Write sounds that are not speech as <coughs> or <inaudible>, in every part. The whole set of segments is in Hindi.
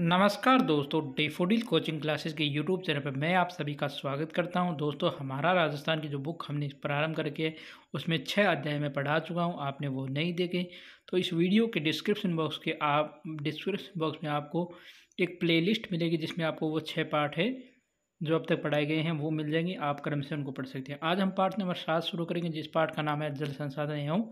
नमस्कार दोस्तों डेफोडिल कोचिंग क्लासेस के यूट्यूब चैनल पर मैं आप सभी का स्वागत करता हूं दोस्तों हमारा राजस्थान की जो बुक हमने प्रारंभ करके उसमें छः अध्याय में पढ़ा चुका हूं आपने वो नहीं देखे तो इस वीडियो के डिस्क्रिप्शन बॉक्स के आप डिस्क्रिप्शन बॉक्स में आपको एक प्ले मिलेगी जिसमें आपको वो छः पार्ट है जो अब तक पढ़ाए गए हैं वो मिल जाएंगे आप क्रम से उनको पढ़ सकते हैं आज हम पार्ट नंबर सात शुरू करेंगे जिस पार्ट का नाम है जल संसाधन एवं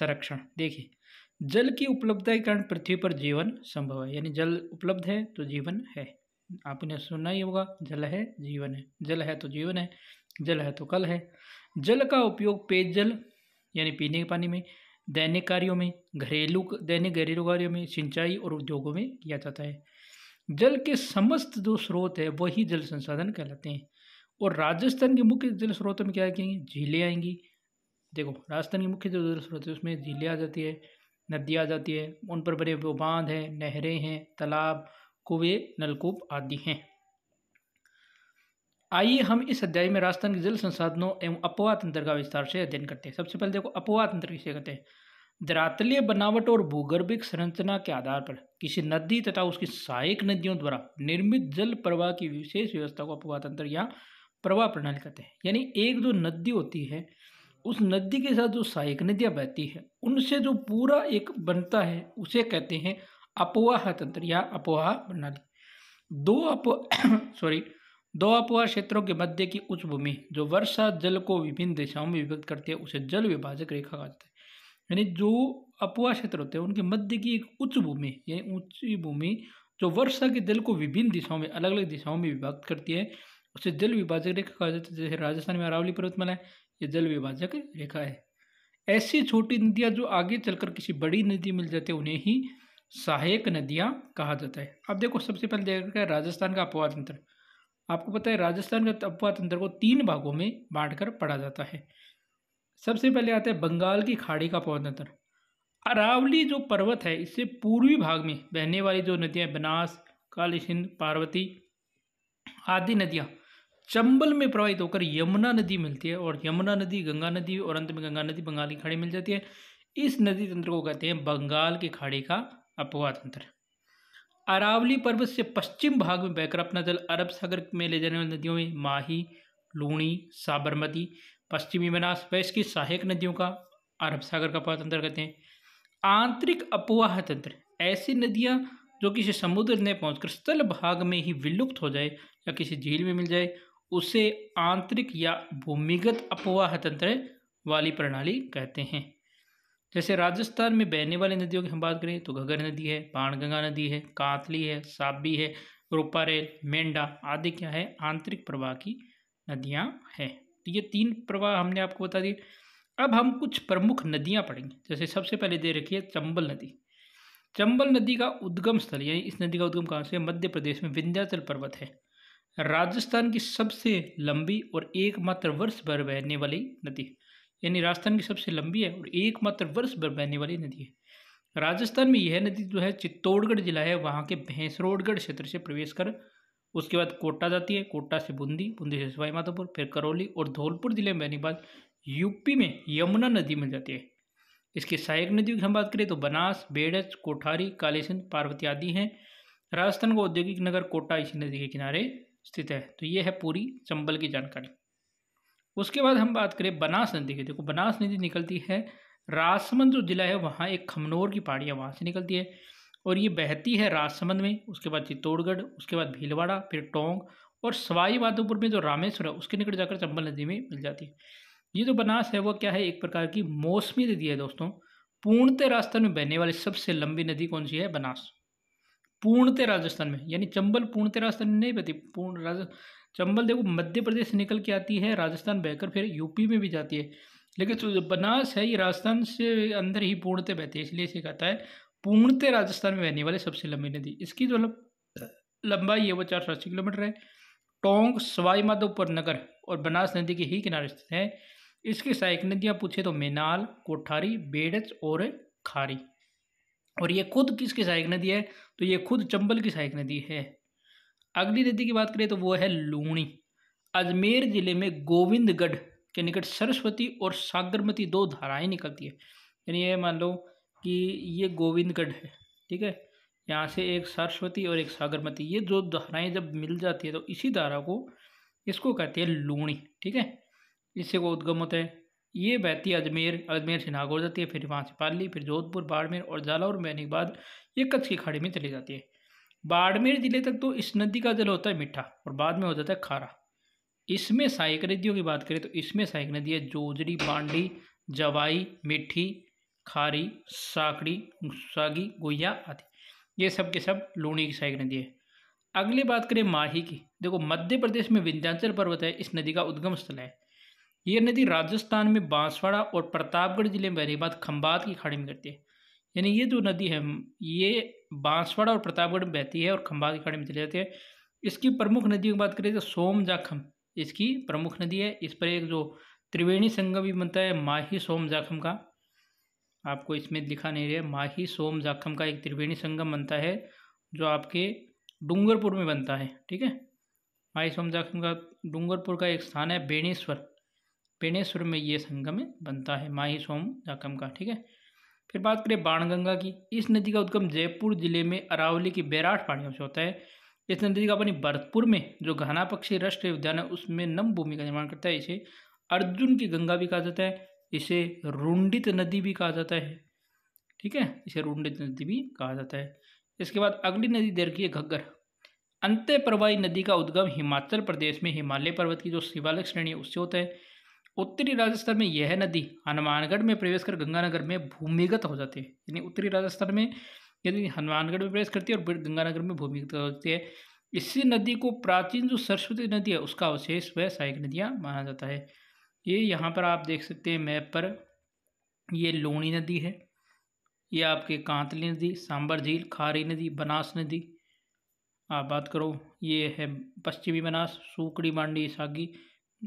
संरक्षण देखिए जल की उपलब्धता के कारण पृथ्वी पर जीवन संभव है यानी जल उपलब्ध है तो जीवन है आपने सुना ही होगा जल है जीवन है जल है तो जीवन है जल है तो कल है जल का उपयोग पेयजल यानी पीने के पानी में दैनिक कार्यों में घरेलू दैनिक घरेलू कार्यों में सिंचाई और उद्योगों में किया जाता है जल के समस्त जो स्रोत है वही जल संसाधन कहलाते हैं और राजस्थान के मुख्य जल स्रोतों में क्या कहेंगे झीलें आएंगी देखो राजस्थान के मुख्य जो जल स्रोत है उसमें झीलें आ जाती है नदियाँ जाती है उन पर बड़े वो बांध हैं नहरें हैं तालाब कुएँ नलकूप आदि हैं आइए हम इस अध्याय में राजस्थान के जल संसाधनों एवं अपवा तंत्र का विस्तार से अध्ययन करते हैं सबसे पहले देखो अपवा तंत्र किसे कहते हैं धरातलीय बनावट और भूगर्भिक संरचना के आधार पर किसी नदी तथा उसकी सहायक नदियों द्वारा निर्मित जल प्रवाह की विशेष व्यवस्था को अपवा तंत्र या प्रवाह प्रणाली कहते हैं यानी एक जो नदी होती है उस नदी के साथ जो सहायक नदियाँ बहती है उनसे जो पूरा एक बनता है उसे कहते हैं अपवाह तंत्र या अपवाह प्रणाली दो अप सॉरी <coughs> दो अपवाह क्षेत्रों के मध्य की उच्च भूमि जो वर्षा जल को विभिन्न दिशाओं में विभक्त करती है उसे जल विभाजक रेखा कहते हैं यानी जो अपवाह क्षेत्र होते हैं उनके मध्य की एक उच्च भूमि यानी ऊंची भूमि जो वर्षा के जल को विभिन्न दिशाओं में अलग अलग दिशाओं में विभक्त करती है उसे जल विभाजक रेखा कहा जाता है जैसे राजस्थान में अरावली पर्वतमाला है ये जल विभाजक रेखा है ऐसी छोटी नदियाँ जो आगे चलकर किसी बड़ी नदी मिल जाती है उन्हें ही सहायक नदियाँ कहा जाता है अब देखो सबसे पहले देखा है राजस्थान का अपवाद तंत्र आपको पता है राजस्थान का अपवाद तंत्र को तीन भागों में कर पढ़ा जाता है सबसे पहले आता है बंगाल की खाड़ी का अपवाद तंत्र अरावली जो पर्वत है इससे पूर्वी भाग में बहने वाली जो नदियाँ बनास काली सिंध पार्वती आदि नदियाँ चंबल में प्रवाहित होकर यमुना नदी मिलती है और यमुना नदी गंगा नदी और अंत में गंगा नदी बंगाल की खाड़ी मिल जाती है इस नदी तंत्र को कहते हैं बंगाल की खाड़ी का अपवा तंत्र अरावली पर्वत से पश्चिम भाग में बहकर अपना जल अरब सागर में ले जाने वाली नदियों में माही लूणी साबरमती पश्चिमी बनास व इसकी सहायक नदियों का अरब सागर का अपवा तंत्र कहते हैं आंतरिक अपवाह तंत्र ऐसी नदियाँ जो किसी समुद्र में पहुंचकर स्थल भाग में ही विलुप्त हो जाए या किसी झील में मिल जाए उसे आंतरिक या भूमिगत अपवाह तंत्र वाली प्रणाली कहते हैं जैसे राजस्थान में बहने वाली नदियों की हम बात करें तो घगर नदी है बाणगंगा नदी है कांतली है साबी है रोपारेल मेंढा आदि क्या है आंतरिक प्रवाह की नदियाँ हैं तो ये तीन प्रवाह हमने आपको बता दिए अब हम कुछ प्रमुख नदियाँ पढ़ेंगे जैसे सबसे पहले दे रखी है चंबल नदी चंबल नदी का उद्गम स्थल यानी इस नदी का उद्गम कहाँ से मध्य प्रदेश में विंध्याचल पर्वत है राजस्थान की सबसे लंबी और एकमात्र वर्ष भर बहने वाली नदी यानी राजस्थान की सबसे लंबी है और एकमात्र वर्ष भर बहने वाली नदी है राजस्थान में यह नदी जो है चित्तौड़गढ़ जिला है वहाँ के भैंसरोडगढ़ क्षेत्र से प्रवेश कर उसके बाद कोटा जाती है कोटा से बूंदी बूंदी से सवाई माधोपुर फिर करौली और धौलपुर जिले में बहने बाद यूपी में यमुना नदी मिल जाती है इसके सहायक नदियों की हम बात करें तो बनास बेड़च कोठारी कालीसिंध पार्वती आदि हैं राजस्थान का औद्योगिक नगर कोटा इसी नदी के किनारे स्थित है तो ये है पूरी चंबल की जानकारी उसके बाद हम बात करें बनास नदी की देखो बनास नदी निकलती है राजसमंद जो जिला है वहाँ एक खमनौर की पहाड़ी है वहाँ से निकलती है और ये बहती है राजसमंद में उसके बाद चित्तौड़गढ़ उसके बाद भीलवाड़ा फिर टोंग और सवाई माधोपुर में जो रामेश्वर है उसके निकट जाकर चंबल नदी में मिल जाती है ये जो बनास है वह क्या है एक प्रकार की मौसमी नदी है दोस्तों पूर्णतः राजस्थान में बहने वाली सबसे लंबी नदी कौन सी है बनास पूर्णतः राजस्थान में यानी चंबल पूर्णतः राजस्थान में नहीं बहती पूर्ण राज चंबल देखो मध्य प्रदेश से निकल के आती है राजस्थान बहकर फिर यूपी में भी जाती है लेकिन जो बनास है ये राजस्थान से अंदर ही पूर्णतः बहती है इसलिए इसे कहता है पूर्णतः राजस्थान में बहने वाली सबसे लंबी नदी इसकी जो लंबाई है वो चार सौ अस्सी किलोमीटर है टोंक सवाई माधोपुर नगर और बनास नदी के ही किनारे स्थित है इसकी सहायक नदियाँ पूछे तो मेनाल कोठारी बेड़च और खारी और ये खुद किसकी सहायक नदी है तो ये खुद चंबल की सहायक नदी है अगली नदी की बात करें तो वो है लूणी अजमेर ज़िले में गोविंदगढ़ के निकट सरस्वती और सागरमती दो धाराएं निकलती है यानी ये मान लो कि ये गोविंदगढ़ है ठीक है यहाँ से एक सरस्वती और एक सागरमती ये दो धाराएं जब मिल जाती है तो इसी धारा को इसको कहते हैं लूणी ठीक है इससे वो उद्गम होता है ये बहती है अजमेर अजमेर से नागौर जाती है फिर वहाँ से पाली फिर जोधपुर बाड़मेर और जालौर बहने के बाद ये कच्छ की खाड़ी में चली जाती है बाड़मेर जिले तक तो इस नदी का जल होता है मीठा और बाद में हो जाता है खारा इसमें सहायक नदियों की बात करें तो इसमें सहायक नदी है जोजरी बांडी जवाई मिठी खारी साकड़ी सागी गोया आदि ये सब के सब लूणी की सहायक नदी है अगली बात करें माही की देखो मध्य प्रदेश में विंध्याचल पर्वत है इस नदी का उद्गम स्थल है ये नदी राजस्थान में बांसवाड़ा और प्रतापगढ़ जिले में बहने के बाद खम्बात की खाड़ी में गिरती है यानी ये जो नदी है ये बांसवाड़ा और प्रतापगढ़ में बहती है और खम्बात की खाड़ी में चली जाती है इसकी प्रमुख नदियों की बात करें तो सोम जाखम इसकी प्रमुख नदी है इस पर एक जो त्रिवेणी संगम भी बनता है माही सोम जाखम का आपको इसमें लिखा नहीं रहा माही सोम जाखम का एक त्रिवेणी संगम बनता है जो आपके डूंगरपुर में बनता है ठीक है माही सोम जाखम का डूंगरपुर का एक स्थान है बेणेश्वर पेणेश्वर में ये संगम बनता है माही सोम जाकम का ठीक है फिर बात करें बाणगंगा की इस नदी का उद्गम जयपुर जिले में अरावली की बैराठ पहाड़ियों से होता है इस नदी का पानी भरतपुर में जो घना पक्षी राष्ट्रीय उद्यान है उसमें नम भूमि का निर्माण करता है इसे अर्जुन की गंगा भी कहा जाता है इसे रुंडित नदी भी कहा जाता है ठीक है इसे रुंडित नदी भी कहा जाता है इसके बाद अगली नदी देर की है घग्गर अंत्य प्रवाही नदी का उद्गम हिमाचल प्रदेश में हिमालय पर्वत की जो शिवालिक श्रेणी है उससे होता है उत्तरी राजस्थान में यह नदी हनुमानगढ़ में प्रवेश कर गंगानगर में भूमिगत हो जाती है यानी उत्तरी राजस्थान में यदि हनुमानगढ़ में प्रवेश करती है और गंगानगर में भूमिगत हो जाती है इसी नदी को प्राचीन जो सरस्वती नदी है उसका अवशेष वह सहायक नदियाँ माना जाता है ये यहाँ पर आप देख सकते हैं मैप पर ये लोणी नदी है ये आपके कांतली नदी सांबर झील खारी नदी बनास नदी आप बात करो ये है पश्चिमी बनास सूकड़ी मांडी सागी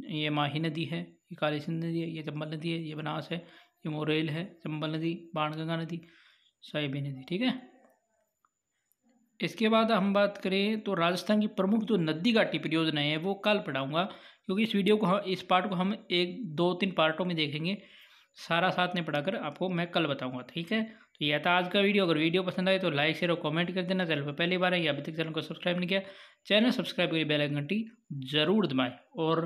ये माही नदी है ये काली सिंध नदी है ये चंबल नदी है ये बनास है ये मोरेल है चंबल नदी बाणगंगा नदी साहिबी नदी ठीक है इसके बाद हम बात करें तो राजस्थान की प्रमुख जो नदी घाटी परियोजनाएं हैं वो कल पढ़ाऊँगा क्योंकि इस वीडियो को इस पार्ट को हम एक दो तीन पार्टों में देखेंगे सारा साथ में पढ़ाकर आपको मैं कल बताऊंगा ठीक है तो यह था आज का वीडियो अगर वीडियो पसंद आए तो लाइक शेयर और कमेंट कर देना चैनल पर पहली बार है या अभी तक चैनल को सब्सक्राइब नहीं किया चैनल सब्सक्राइब करिए बेल घंटी जरूर दबाएँ और